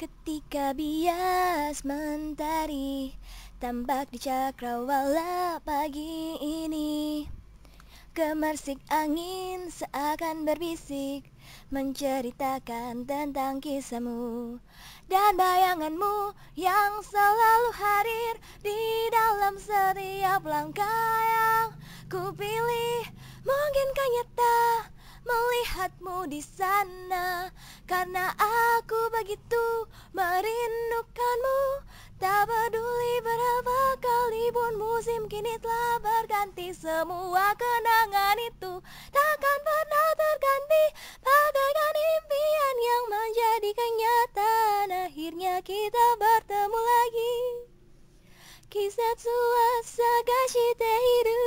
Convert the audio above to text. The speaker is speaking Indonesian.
Ketika bias mentari tampak di cakrawala pagi ini Gemersik angin seakan berbisik Menceritakan tentang kisahmu Dan bayanganmu yang selalu hadir Di dalam setiap langkah yang kupilih pilih Mungkinkah nyata melihatmu di sana Karena aku begitu merindukanmu Tak peduli berapa kali pun musim kini telah berganti Semua kenangan itu takkan pernah terganti Bagaikan impian yang menjadi kenyataan Akhirnya kita bertemu lagi kisah suasana kasih hidup